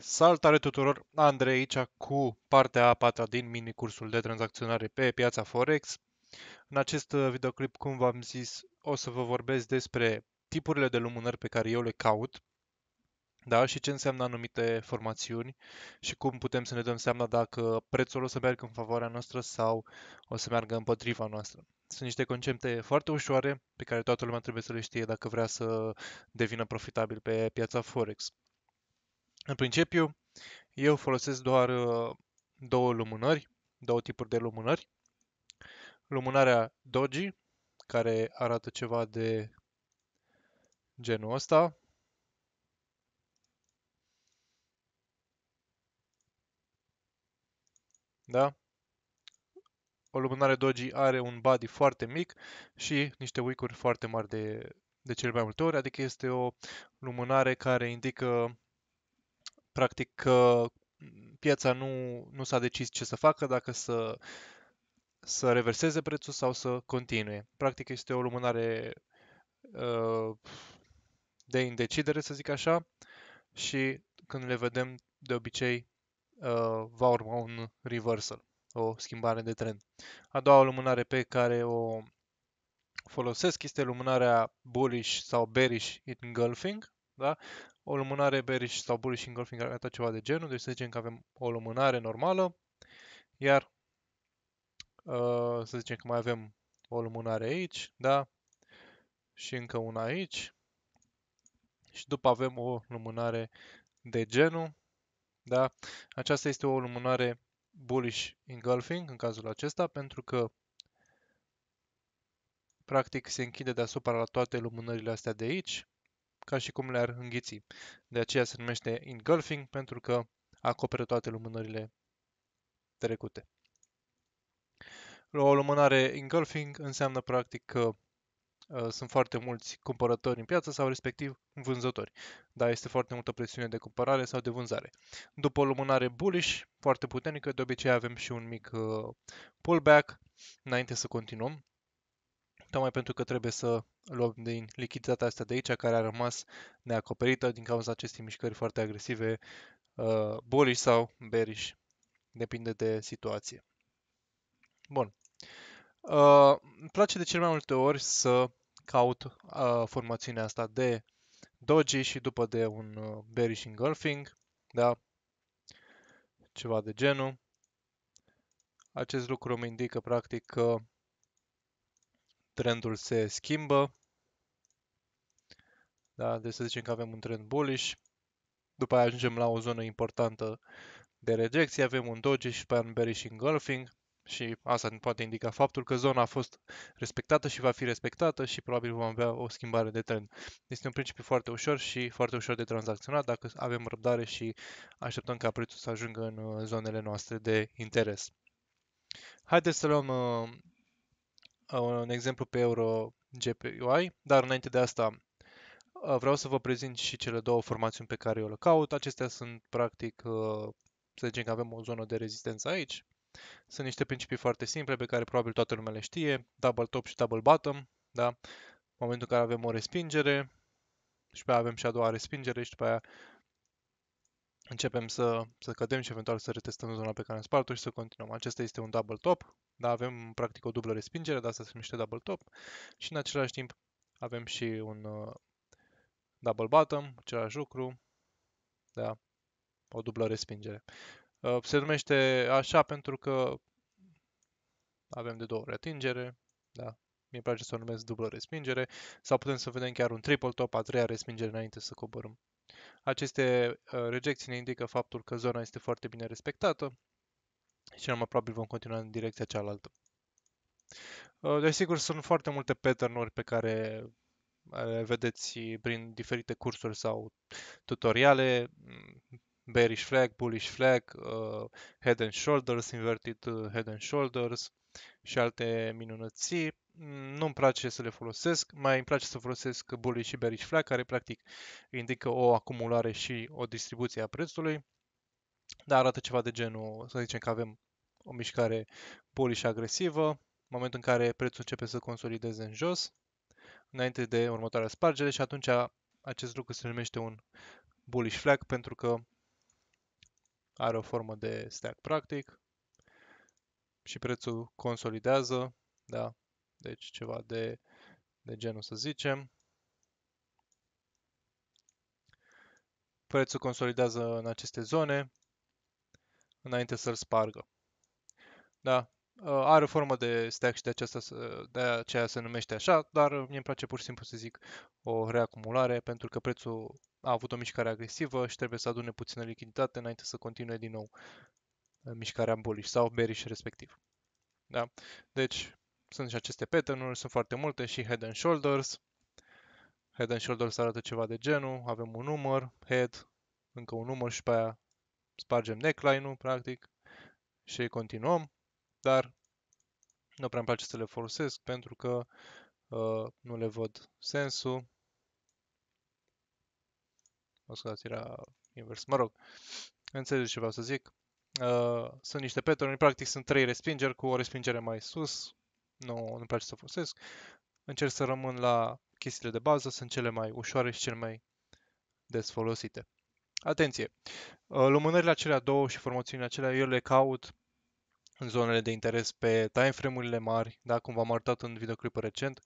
Salutare tuturor! Andrei aici cu partea a patra din mini-cursul de tranzacționare pe piața Forex. În acest uh, videoclip, cum v-am zis, o să vă vorbesc despre tipurile de lumânări pe care eu le caut da, și ce înseamnă anumite formațiuni și cum putem să ne dăm seama dacă prețul o să meargă în favoarea noastră sau o să meargă împotriva noastră. Sunt niște concepte foarte ușoare pe care toată lumea trebuie să le știe dacă vrea să devină profitabil pe piața Forex. În principiu, eu folosesc doar uh, două lumânări, două tipuri de lumânări. Lumânarea Doji, care arată ceva de genul ăsta. Da? O lumânare Doji are un body foarte mic și niște wick foarte mari de, de cele mai multe ori, adică este o lumânare care indică practic că piața nu, nu s-a decis ce să facă, dacă să, să reverseze prețul sau să continue. Practic este o lumânare uh, de indecidere, să zic așa, și când le vedem, de obicei, uh, va urma un reversal, o schimbare de trend. A doua lumânare pe care o folosesc este lumânarea bullish sau bearish engulfing, da? o lumânare bearish sau bullish engulfing arată ceva de genul, deci să zicem că avem o lumânare normală, iar uh, să zicem că mai avem o lumânare aici, da? Și încă una aici. Și după avem o lumânare de genul, da? Aceasta este o lumânare bullish engulfing în cazul acesta, pentru că practic se închide deasupra la toate lumânările astea de aici, ca și cum le-ar înghiți. De aceea se numește engulfing, pentru că acoperă toate lumânările trecute. O lumânare engulfing înseamnă practic că uh, sunt foarte mulți cumpărători în piață sau respectiv vânzători, dar este foarte multă presiune de cumpărare sau de vânzare. După o lumânare bullish, foarte puternică, de obicei avem și un mic uh, pullback înainte să continuăm tocmai pentru că trebuie să luăm din lichiditatea asta de aici, care a rămas neacoperită din cauza acestei mișcări foarte agresive, uh, bullish sau bearish, depinde de situație. Bun. Uh, îmi place de cel mai multe ori să caut uh, formațiunea asta de doji și după de un uh, bearish engulfing, da? Ceva de genul. Acest lucru îmi indică practic că trendul se schimbă. Da? Deci să zicem că avem un trend bullish, după aia ajungem la o zonă importantă de rejecție, avem un doji și pe un bearish engulfing și asta ne poate indica faptul că zona a fost respectată și va fi respectată și probabil vom avea o schimbare de trend. Este un principiu foarte ușor și foarte ușor de tranzacționat dacă avem răbdare și așteptăm ca prețul să ajungă în uh, zonele noastre de interes. Haideți să luăm uh, un exemplu pe Euro GPUI, dar înainte de asta uh, vreau să vă prezint și cele două formațiuni pe care eu le caut. Acestea sunt practic, uh, să zicem că avem o zonă de rezistență aici. Sunt niște principii foarte simple pe care probabil toată lumea le știe, double top și double bottom, da? În momentul în care avem o respingere, și pe aia avem și a doua respingere și după aia începem să, să cădem și eventual să retestăm zona pe care am spart-o și să continuăm. Acesta este un double top, da, avem practic o dublă respingere, dar asta se numește double top și în același timp avem și un uh, double bottom, același lucru, da, o dublă respingere. Uh, se numește așa pentru că avem de două retingere, da, mi-e place să o numesc dublă respingere, sau putem să vedem chiar un triple top, a treia respingere înainte să coborâm aceste uh, rejecții ne indică faptul că zona este foarte bine respectată și cel mai probabil vom continua în direcția cealaltă. Uh, desigur, sunt foarte multe pattern-uri pe care uh, vedeți prin diferite cursuri sau tutoriale. Mm, bearish flag, bullish flag, uh, head and shoulders, inverted uh, head and shoulders și alte minunății. Mm, nu-mi place să le folosesc, mai îmi place să folosesc bullish și bearish flag, care practic indică o acumulare și o distribuție a prețului, dar arată ceva de genul, să zicem că avem o mișcare bullish agresivă, în momentul în care prețul începe să consolideze în jos, înainte de următoarea spargere și atunci acest lucru se numește un bullish flag pentru că are o formă de stack practic și prețul consolidează, da? Deci ceva de, de genul să zicem. Prețul consolidează în aceste zone înainte să-l spargă. Da, Uh, are o formă de stack și de, aceasta, de aceea se numește așa, dar mie îmi place pur și simplu să zic o reacumulare pentru că prețul a avut o mișcare agresivă și trebuie să adune puțină lichiditate înainte să continue din nou uh, mișcarea bullish sau bearish respectiv. Da? Deci sunt și aceste pattern sunt foarte multe și head and shoulders. Head and shoulders arată ceva de genul, avem un număr, head, încă un număr și pe aia spargem neckline-ul, practic, și continuăm dar nu prea îmi place să le folosesc pentru că uh, nu le văd sensul. Mă scuzați, era invers. Mă rog, înțelegeți ce vreau să zic. Uh, sunt niște pattern practic sunt trei respingeri cu o respingere mai sus. Nu, nu place să folosesc. Încerc să rămân la chestiile de bază, sunt cele mai ușoare și cele mai des folosite. Atenție! Uh, lumânările acelea două și formațiunile acelea eu le caut în zonele de interes pe timeframe-urile mari, da? cum v-am arătat în videoclip recent,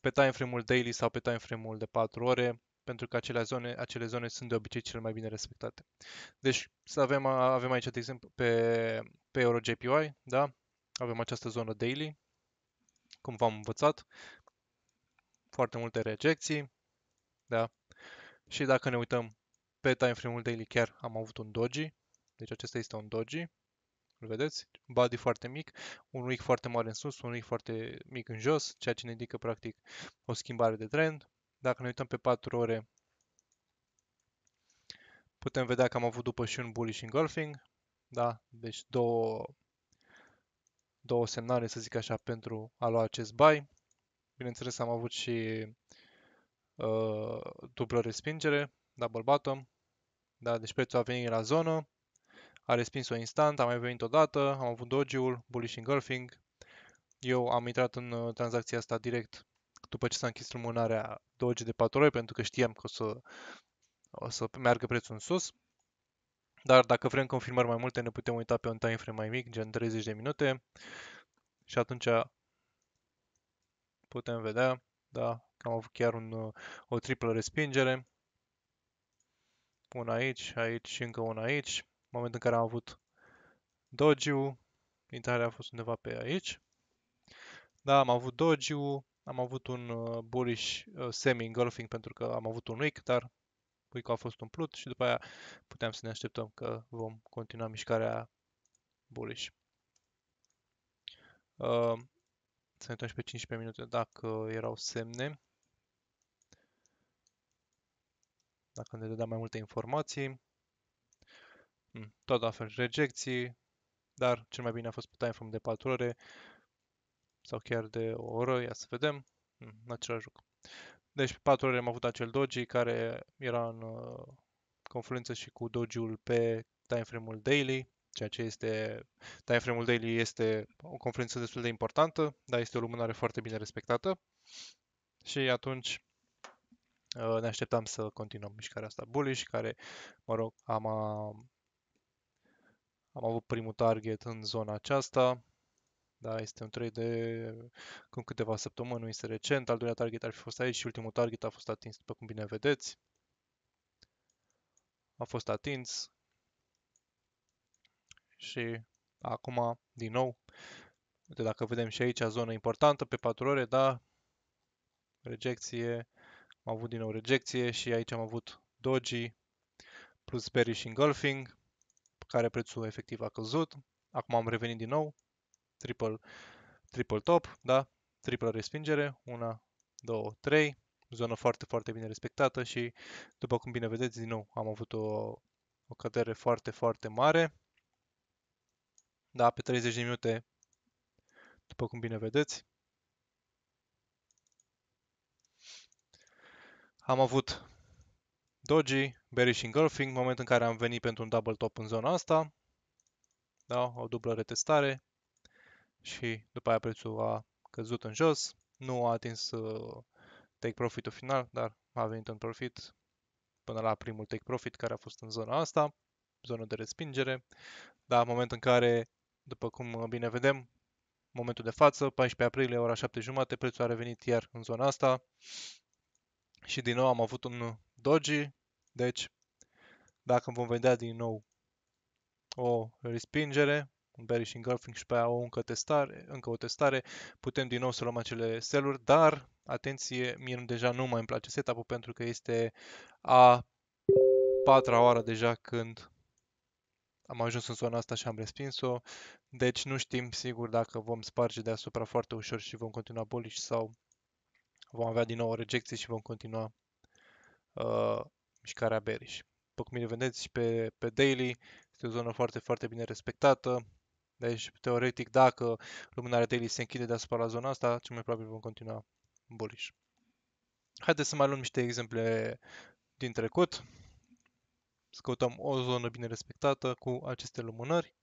pe timeframe-ul daily sau pe timeframe-ul de 4 ore, pentru că acele zone, acele zone sunt de obicei cele mai bine respectate. Deci să avem, avem aici, de exemplu, pe, pe EuroJPY, da? avem această zonă daily, cum v-am învățat, foarte multe rejecții, da? și dacă ne uităm pe timeframe-ul daily chiar am avut un doji, deci acesta este un doji, îl vedeți? Body foarte mic, un wick foarte mare în sus, un wick foarte mic în jos, ceea ce ne indică practic o schimbare de trend. Dacă ne uităm pe 4 ore, putem vedea că am avut după și un bullish engulfing, da? Deci două, două semnale, să zic așa, pentru a lua acest buy. Bineînțeles, am avut și uh, dublă respingere, double bottom, da? Deci prețul a venit la zonă, a respins-o instant, a mai venit o dată, am avut dodge-ul, bullish engulfing. Eu am intrat în uh, tranzacția asta direct după ce s-a închis lumânarea doge de 4 ori, pentru că știam că o să, o să meargă prețul în sus. Dar dacă vrem confirmări mai multe, ne putem uita pe un time frame mai mic, gen 30 de minute. Și atunci putem vedea, da, că am avut chiar un, uh, o triplă respingere. Una aici, aici și încă una aici moment în care am avut Dogiu, intrarea a fost undeva pe aici. Da, am avut Dojiu, am avut un uh, bullish uh, semi-engulfing pentru că am avut un week, dar week a fost umplut și după aia puteam să ne așteptăm că vom continua mișcarea bullish. Uh, să ne uităm și pe 15 minute dacă erau semne. Dacă ne dădea mai multe informații. Mm, tot la fel, rejecții, dar cel mai bine a fost pe timeframe de 4 ore sau chiar de o oră, ia să vedem, în mm, același joc. Deci pe 4 ore am avut acel doji care era în uh, confluență și cu dojiul pe timeframe-ul daily, ceea ce este, timeframe-ul daily este o confluență destul de importantă, dar este o lumânare foarte bine respectată și atunci uh, ne așteptam să continuăm mișcarea asta bullish, care, mă rog, am a uh, am avut primul target în zona aceasta. Da, este un trade de cum câteva săptămâni, nu este recent. Al doilea target ar fi fost aici și ultimul target a fost atins, după cum bine vedeți. A fost atins. Și acum, din nou, uite, dacă vedem și aici zona importantă, pe 4 ore, da, rejecție, am avut din nou rejecție și aici am avut doji plus bearish engulfing care prețul efectiv a căzut. Acum am revenit din nou, triple, triple top, da? Triple respingere, una, două, trei, zonă foarte, foarte bine respectată și, după cum bine vedeți, din nou am avut o, o cădere foarte, foarte mare. Da, pe 30 de minute, după cum bine vedeți. Am avut Doji, bearish engulfing, moment în care am venit pentru un double top în zona asta. Da? O dublă retestare. Și după aia prețul a căzut în jos. Nu a atins uh, take profit final, dar a venit în profit până la primul take profit care a fost în zona asta, zona de respingere. Da, moment în care, după cum bine vedem, momentul de față, 14 aprilie, ora 7 jumate, prețul a revenit iar în zona asta și din nou am avut un Doji. Deci, dacă vom vedea din nou o respingere, un bearish engulfing și pe aia o încă, testare, încă o testare, putem din nou să luăm acele seluri, dar, atenție, mie deja nu mai îmi place setup-ul pentru că este a patra oară deja când am ajuns în zona asta și am respins-o, deci nu știm sigur dacă vom sparge deasupra foarte ușor și vom continua bullish sau vom avea din nou o rejecție și vom continua uh, mișcarea bearish. După cum bine vedeți și pe, pe daily, este o zonă foarte, foarte bine respectată. Deci, teoretic, dacă lumânarea daily se închide deasupra la zona asta, cel mai probabil vom continua bullish. Haideți să mai luăm niște exemple din trecut. Să o zonă bine respectată cu aceste lumânări.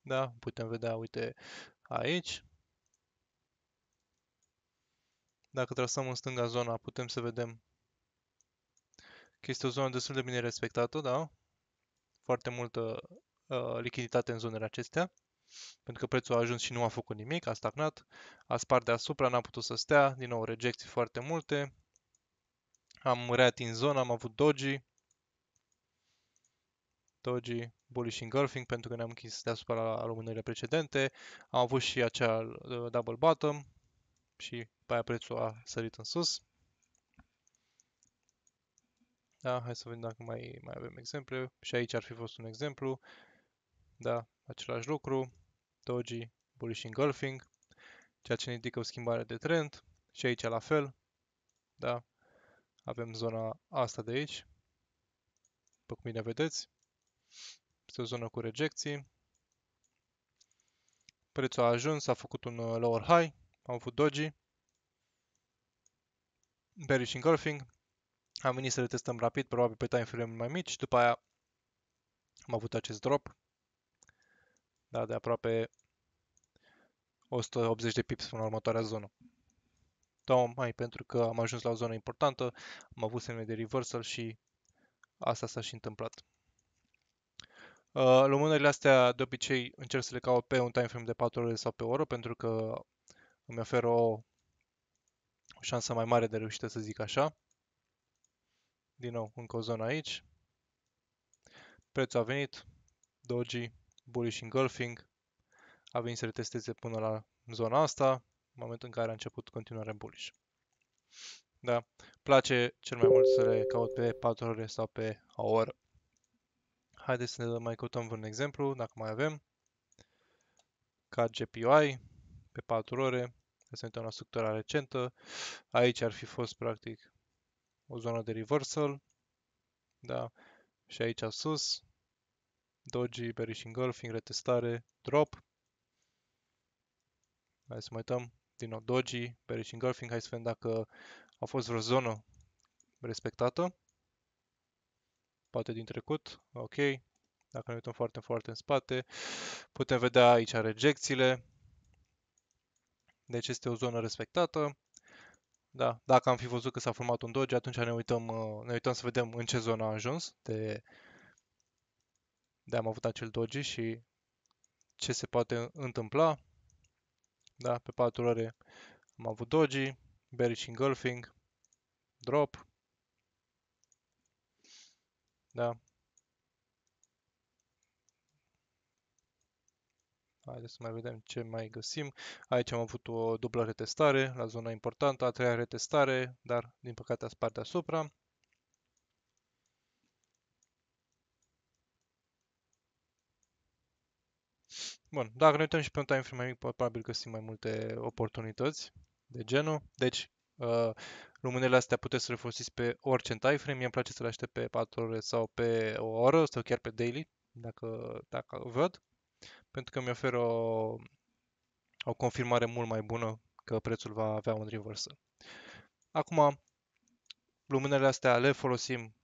Da, putem vedea, uite, aici. Dacă trasăm în stânga zona, putem să vedem că este o zonă destul de bine respectată, da? Foarte multă uh, lichiditate în zonele acestea, pentru că prețul a ajuns și nu a făcut nimic, a stagnat, a spart deasupra, n-a putut să stea, din nou rejecții foarte multe, am reatins zona, am avut doji, doji, bullish engulfing, pentru că ne-am închis deasupra la lumânările precedente, am avut și acea uh, double bottom și după aia prețul a sărit în sus. Da, hai să vedem dacă mai, mai avem exemple. Și aici ar fi fost un exemplu. Da, același lucru. Doji, bullish engulfing, ceea ce ne indică o schimbare de trend. Și aici la fel. Da, avem zona asta de aici. După cum bine vedeți. Este o zonă cu rejecții. Prețul a ajuns, a făcut un uh, lower high. Am avut doji bearish engulfing. Am venit să le testăm rapid, probabil pe time frame mai mici. După aia am avut acest drop. Da, de aproape 180 de pips până la următoarea zonă. Da, mai pentru că am ajuns la o zonă importantă, am avut semne de reversal și asta s-a și întâmplat. Uh, lumânările astea de obicei încerc să le caut pe un frame de 4 ore sau pe oră pentru că îmi oferă o o șansă mai mare de reușită, să zic așa. Din nou, încă o zonă aici. Prețul a venit, Doji, Bullish Engulfing, a venit să retesteze până la zona asta, în momentul în care a început continuare bullish. Da, place cel mai mult să le caut pe 4 ore sau pe o oră. Haideți să ne mai căutăm un exemplu, dacă mai avem. Ca GPI pe 4 ore, Asta uităm la structura recentă. Aici ar fi fost, practic, o zonă de reversal. Da? Și aici sus. Doji, bearish engulfing, retestare, drop. Hai să mai uităm. Din nou, Doji, bearish engulfing. Hai să vedem dacă a fost vreo zonă respectată. Poate din trecut. Ok. Dacă ne uităm foarte, foarte în spate, putem vedea aici rejecțiile deci este o zonă respectată. Da, dacă am fi văzut că s-a format un doge, atunci ne uităm, uh, ne uităm să vedem în ce zonă a ajuns de, de am avut acel doge și ce se poate întâmpla. Da, pe 4 ore am avut doji, bearish engulfing, drop. Da, Haideți să mai vedem ce mai găsim. Aici am avut o dublă retestare la zona importantă, a treia retestare, dar din păcate a spart deasupra. Bun, dacă ne uităm și pe un time frame mai mic, probabil găsim mai multe oportunități de genul. Deci, uh, astea puteți să le folosiți pe orice în time frame. Mie îmi place să le aștept pe 4 ore sau pe o oră sau chiar pe daily, dacă, dacă văd pentru că mi oferă o, o confirmare mult mai bună că prețul va avea un reversal. Acum, luminările astea le folosim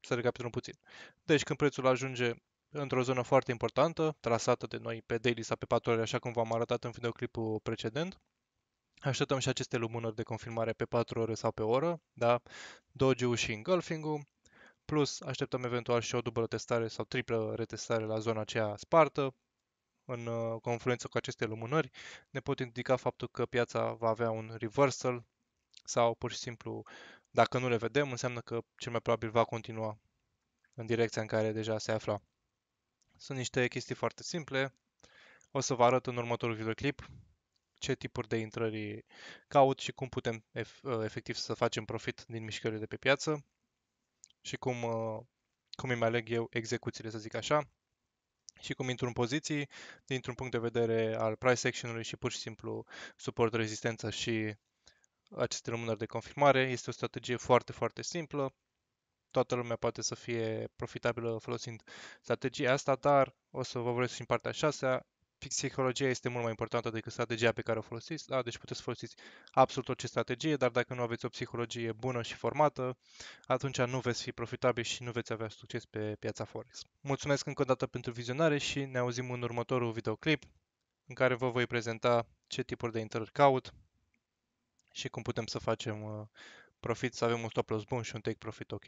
să recapitulăm puțin. Deci când prețul ajunge într-o zonă foarte importantă, trasată de noi pe daily sau pe 4 ore, așa cum v-am arătat în videoclipul precedent, așteptăm și aceste lumânări de confirmare pe 4 ore sau pe oră, da? doji și engulfing-ul, plus așteptăm eventual și o dublă testare sau triplă retestare la zona aceea spartă, în uh, confluență cu aceste lumânări, ne pot indica faptul că piața va avea un reversal sau pur și simplu, dacă nu le vedem, înseamnă că cel mai probabil va continua în direcția în care deja se afla. Sunt niște chestii foarte simple. O să vă arăt în următorul videoclip ce tipuri de intrări caut și cum putem uh, efectiv să facem profit din mișcările de pe piață și cum, uh, cum îmi aleg eu execuțiile, să zic așa și cum intru în poziții dintr-un punct de vedere al price action-ului și pur și simplu suport rezistența și aceste lumânări de confirmare. Este o strategie foarte, foarte simplă. Toată lumea poate să fie profitabilă folosind strategia asta, dar o să vă vorbesc și în partea 6 -a psihologia este mult mai importantă decât strategia pe care o folosiți. Da, deci puteți folosiți absolut orice strategie, dar dacă nu aveți o psihologie bună și formată, atunci nu veți fi profitabil și nu veți avea succes pe piața Forex. Mulțumesc încă o dată pentru vizionare și ne auzim în următorul videoclip în care vă voi prezenta ce tipuri de intrări caut și cum putem să facem uh, profit, să avem un stop loss bun și un take profit ok.